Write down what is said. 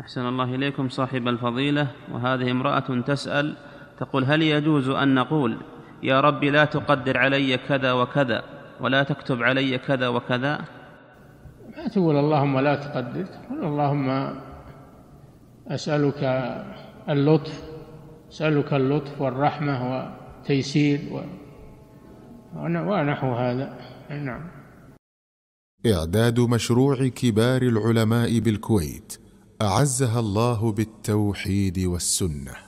أحسن الله إليكم صاحب الفضيلة وهذه امرأة تسأل تقول هل يجوز أن نقول يا رب لا تقدر علي كذا وكذا ولا تكتب علي كذا وكذا ما تقول اللهم لا تقدر تقول اللهم أسألك اللطف أسألك اللطف والرحمة والتيسير و... ونحو هذا نعم إعداد مشروع كبار العلماء بالكويت اعزها الله بالتوحيد والسنه